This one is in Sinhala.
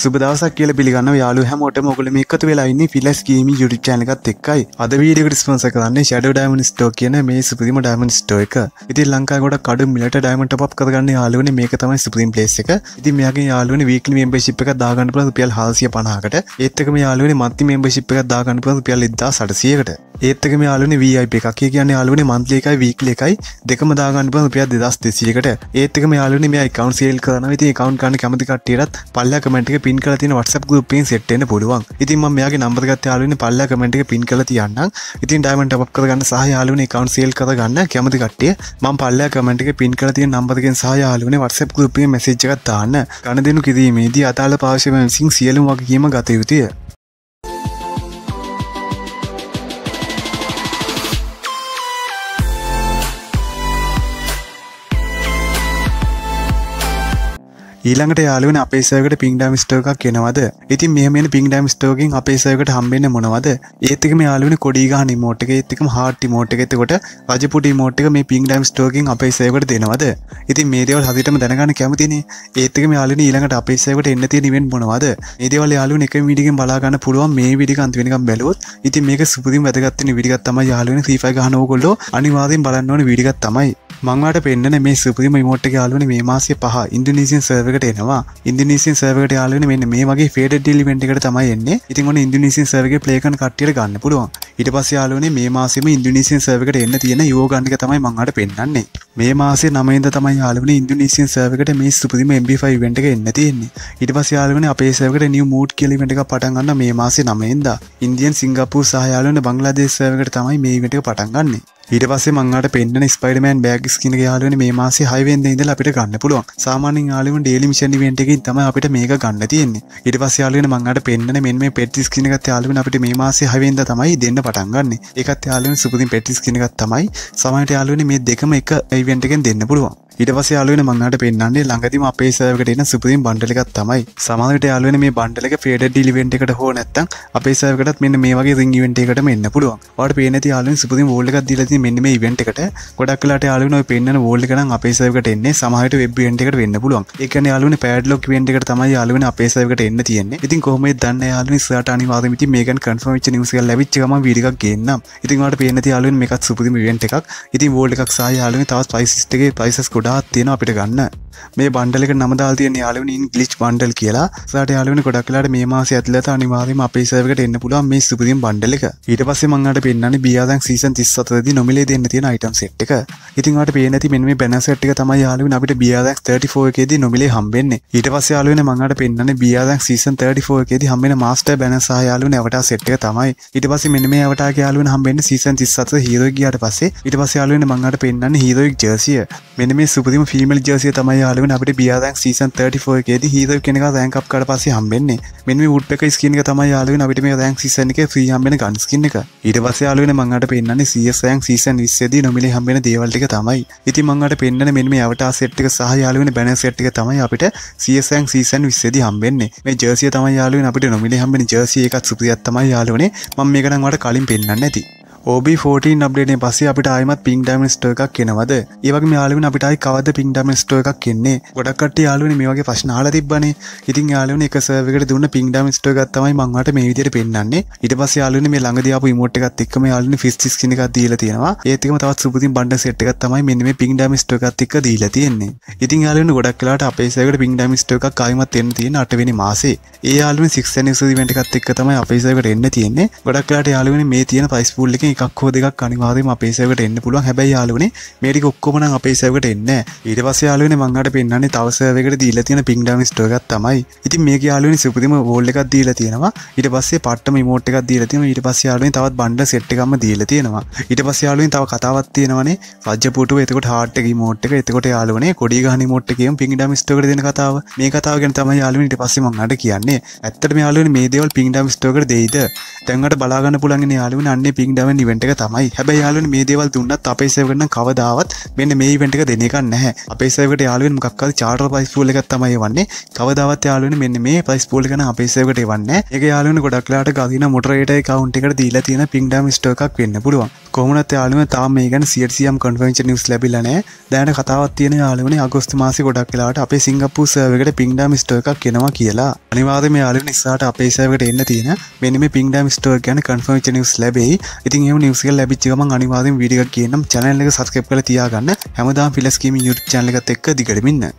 සුබදසක් කියල පිගන්න යාලු හැමෝට මොකල මේ එකතු වෙලාන්න පිලස් ගේම යුඩි චනකත් එක්කයි අද වීඩියකට ස්පන්ස කරන්න ෂඩ ඩයිමන් ස්ටෝ කියන මේ සුපදිම ඩයිමන් ස්ටෝක ඉති ලංකාකොට කඩු මිලට ඩයිමට පප් කරගන්න යාලුවන මේ තමයි සුපදිම් පලේස එක ඉති මේගේ යාලුවන වීකල මෙම්බ ශිප් එක දාගන්න පල පියල් හසිය පනහකට ඒත්තකම යාලුවන මත්ති මෙම්බ ශිප් එක දාගන්න පල පියල් ඉදා සටසියකට ඒත්තක යාලුවන වයිප එකක් කියන්න යාලුවන මන්ත්‍රේකයි වීකලෙකයි දෙකම දාගන්න පල පිය දෙදස් දෙසියකට ඒත්තක යාලුවන මේ කවන්සේල් කරන විති කවන්් කන්න කැමතිකටේරත් පල්ල කමටික පින් කල තින වටසප ගුපෙන් සෙට්න පුළුවන් ඉතින් මයාගේ නම්බරගත් යාලුවන පල්ල කමට පින් කල තියන්න ඉතින් ඩයිමට අප කරගන්න සහයාලුවන කවන් සේල් කරගන්න කැමති කටේ ම පල්ල කමට පින් කල තිය නම්බරගෙන් සහයාලුවන වටසප ගුපිය මසේජ්ගත්තාන්න ගණදනු කිරීමේදී අතාල පාශම සිං සියලුම් වගේම ගතයුතුය ඊළඟට යාලුවෙන් අපේ සර්කට පින් ඩම් ස්ටෝකක් කෙනවද ඉතින් මෙහමෙන පින් ඩම් ස්ටෝකින් අපේ සර්කට හම්බෙන්න මොනවද ඒතික මේ යාලුවෙන කොඩිගා නිමෝට් එක ඒතිකම හාට් මෝට් එක එතකොට රජපුටි මෝට් එක මේ පින් ඩම් ස්ටෝකින් අපේ සර්කට දෙනවද ඉතින් මේ දේවල් හදිටම දැනගන්න කැමතිනේ ඒතික මේ යාලුවෙන ඊළඟට අපේ සර්කට එන්න තියෙන ඉවෙන්ට් මොනවද මේ දේවල් යාලුවෙන් එක වීඩියෝකින් බලා ගන්න පුළුවන් මේ වීඩියෝ අන්තිම වෙනකම් බැලුවොත් ඉතින් මේක සුපුරිම වැදගත් වෙන වීඩියෝක් තමයි යාලුවෙන සීෆයි ගහන ඕගොල්ලෝ අනිවාර්යෙන් බලන්න ඕන වීඩියෝක් තමයි මංවට පෙන්න්න මේ සුපරිම මෝට්ක යාලුවන මේ මාසේ පහ ඉන්දනීසින් සර්වකට එනවා ඉන්දනීසින් සර්වකට යාලන මෙන්න මේ වගේ ෆේඩ ඩිලිමෙන්ටිකට තමයින්නේ ඉතින් ඔන්න ඉන්දනීසින් සර්වගේ ප්ලේකන් කට්ටිය ගන්න පුළුවන් ඉට පස් යාලුවනේ මේ මාසම ඉන්දුනීසින් සර්වකට එන්න තියෙන යෝගන්ඩික තමයි මංහට පෙන්න්නේ මේ මාසේ නමයිද තමයි යාලුවන ඉන්දුනීසින් සර්වකට මේ සුපතිම MP5 වෙන්ට එන්න තියෙන්නේ ඉට පස් යාලුවන අපේ සර්කට නිය මූට් කෙලිමට පටන්ගන්න මේ මාසේ නමයින්ද ඉන්දියන් සිංගපපු සහයාලන බංලාදේ සර්වකට තමයි මේකට පටන්ගන්නේ ඊට පස්සේ මංගට පෙන්න්න ස්පයිඩමන් බෑග ස්කින යාලන මේ මාස හයිවෙන්ද ඉදල අපිට ගන්න පුළුවන් සාමානෙන් යාලම ඩේලි මිෂන් වෙන්ටකින් තම අපිට මේ ගන්න තියන්නේ ඉට පස්සයාලන මංගට පෙන්න්න මෙම පෙට්ටිස් කිනකත් යාලම අපට මේ මාස හයිවෙන්ද තමයි දෙන්න පටන්ගන්න එකත් යාලම සුපතින් පෙටිස් කිනකත් තමයි සමට යාලුවන මේ දෙකම එක ඒවෙන්ටකෙන් දෙන්න පුළුවන් ඉටවස යාලුවෙන මන්නට පෙන්න්නේ ළඟතිම අපේ සෑවකට එන සුපතින් බන්ඩලිකත් තමයි සමාවිට යාලුවෙන මේ බන්ඩලක ෆෙඩ ඩිලිවෙන්ට එකට හෝ නැත්තන් අපේ සෑවකටත් මෙන්න මේ වගේ සිංගිවෙන්ට එකට මෙන්න පුළුවන් වට පේනති යාලුවෙන් සුපති ෝල්ලක් දිලති මෙන්න මේ ඉවෙන්ට එකට ගොඩක්ලාට යාලුවන පෙන්න්න ෝල්ලකන අපේ සෑවකට එන්නේ සමහට වෙබ්ියෙන්ට එකට වෙන්න පුළුවන් එක යාලුවන පෑඩ්ලොක් වෙන්ට එකට තමයි යාලුවන අපේ සෑවකට එන්න තියන්නේ ඉතින් කොහම දන්න යාලුවනි සට අනිවාදමති මේකන් කන්ෆර්මිච් නිසික ලැවිච්චම විඩික් ගන්නම් ඉතින්වට පේනති යාලුවෙන් එකත් සුපතිම වෙන්ට එකක් ඉතින් ෝල්ඩ එකක් සහ යාලුවෙන් තවත් පයිස්ටගේ පයිසස්කොට ගොඩාත් තියෙන අපිට ගන්න මේ බන්ඩලක නමදාල් තියන යාලුවන ඉංගලිච් බන්ඩල් කියලා සට යාලුවන ගොඩක් කලාට මේ මාස ඇතුලත අනිවාරම අපේ සර්කට එන්න පුළුව මේ සුපතිම් බන්ඩලක ඊට පස්සේ මංට පෙන්න්න බියාදන් සීසන් තිස්සතද නොමිලේ දෙන්න තියෙන අයිටම් සෙට් එක ඉතින්ට පේනති මෙ බැනසට්ක තම යාලුව අපට බියාදක් 34ේද නොමිලේ හම්බෙන්නේ ඊට පස් යාලුවන මංට පෙන්න්න බියාදක් සීසන් 34ේද හම්බෙන මාස්ට බැනසා යාලු නැවට සෙට්ක තමයි ඉට පස මෙ මේ වට යාලුව හම්බෙන්න්න සීසන් තිස්සත හිරෝගයාට පස්සේ ඉට පස් යාලුවන මංට පෙන්න්න හිරෝක් ජර්සිය මෙන මේ සුපතිම ෆිමල් ජර්සිය තමයි යාලුවෙන් අපට බියාදැන් සීසන් 34ගේ හිද කෙනක දැන්කක් කට පස හම්බෙන්නේ මෙම උට් එක ස්කිනක තම යාලුවෙන් අපිට මේ දැන් සිසන එක ්‍රී හම්බෙන ගන්ස්කින්න එක ඉට පස යාලුවෙන මංඟට පෙන්න්න සියසයන් සීසන් විස්සද නොමිලි හම්බෙන දේවල්ටික තමයි ඉති මංඟට පෙන්න්න මෙම අවට සෙට්ික සහයාලුවෙන බැන සට්ික තමයි අපට සියසයන් සීසන් විස්සදි හම්බෙන්නේ මේ ජර්සිය තම යාලුවෙන් අපට නොමිලි හම්බෙන ජර්සිය එකත් සුපියත්තම යාලුවනේ මං මේකනන්වට කලින් පෙන්න්න ඇති OB14 අපේ පස්සේ අපිට අයමත් පින් ඩමස්ට එකක් කෙනවද ඒවගේ යාලුවෙන් අපිටයි කවද පින් ඩමස්ට එකක් කියන්නේ ගොඩක්ට යාලුවන මේ වගේ ප්‍රශ්නාල තිබන ඉතින් යාලුවන එක සවකට දුන්න පින් ඩමස්ට ගත්තමයි මංවට මේ විදිර පෙන්න්නේ ඉට පස් යාලන මේ ළඟදයාපු මෝට් එකත් එක්ම යාලන ෆිස්ටිස් කෙනක දීල තියෙනවා ඒතිකම තවත් සුපතින් බන්ඩ සට් එකක් තමයි මෙ මේ පින් ඩමස්ට එකත් එක් දීල තියෙන්නේ ඉතින් යාලන ගොඩක් කලාට අපේසකට පින් ඩමස්ට එකක් කායිමත් එන්න තියෙන අටවෙනි මාසේ ඒ යාලුවෙන් සික්ෂන සදිවට එකත් එක් තමයි අපේසකට එන්න තියෙන්නේ ගොඩක් කලාට යාලුවෙන මේ තියෙන පයිස්පුල්ලක එකක් හෝ දෙකක් අනිවාර්යයෙන්ම අපේ සේවයට එන්න පුළුවන් හැබැයි යාළුවනේ මේ ටික ඔක්කොම නම් අපේ සේවයට එන්නේ නැහැ ඊට පස්සේ යාළුවනේ මම අහට පෙන්නන්නේ තව සේවයකට දීලා තියෙන පින් ඩාම් ස්ටෝ එකක් තමයි ඉතින් මේක යාළුවනේ සුපුදිම වෝල් එකක් දීලා තියෙනවා ඊට පස්සේ පට්ටම ඉමෝට් එකක් දීලා තියෙනවා ඊට පස්සේ යාළුවනේ තවත් බණ්ඩ සෙට් එකක්ම දීලා තියෙනවා ඊට පස්සේ යාළුවනේ තව කතාවක් තියෙනවානේ රජ්‍ය පුටුව එතකොට හාට් එකේ මෝට් එක එතකොට යාළුවනේ කොඩි ගහන මෝට් එකේම පින් ඩාම් ස්ටෝ එකට දෙන කතාව මේ කතාව ගැන තමයි යාළුවනේ ඊට පස්සේ මම අහට කියන්නේ ඇත්තටම යාළුවනේ මේ දේවල් පින් ඩාම් ස්ටෝ එකට දෙයිද දැන් අර බලාගන්න පුළුවන් නේ යාළුවනේ අන්නේ පින් ඩාම් නිවට එක තමයි හැබැ යාලුන් මේ දේවල් දුන්නත් අපේ සවකන්න කවදාවත් මෙන්න මේ වට එක දෙනකන්න හැ අපේසවට යාලුවෙන් මක්කල් චාටර පයිස් පූල එකක් තමයි වන්නේ කවදාවත් යාලුවෙන මෙන්න මේ පයිස් පූල කන අපේසවට වන්න එක යාලුවන ගොඩක්ලාට ගදින මොටරයට කවුන්ට එකට දීලා තියෙන පින්ඩම් ස්ටෝකක් වෙන්න පුළුවන් කොමනත් යාලුම තාම මේගන් සියම් කොන්ෆෙන්ච නිස් ලැබිලනෑ දැන කතාවත් තියෙන යාලුවන අගස්තු මාසි ගොඩක් කලාට අපේ සිංගපපු සවකට පින්ඩම් ස්ටෝ එකක් කෙනවා කියලා අනිවාද මේ යාලු නිසාට අපේසාවට එන්න තියෙන මෙනිම පින්ඩම් ස්ටෝ ගැන කන්ෆර්ච නිස් ලැබෙයි ඉතින් මේ නිවස ලැබිච්චම අනිවාදෙන් විඩිය කියනම් චැනල්ලක සස්කප් කල තියාගන්න හැමදාම් ෆිලස්කීම යුට චැනලකත් එක් දිකරමින්න.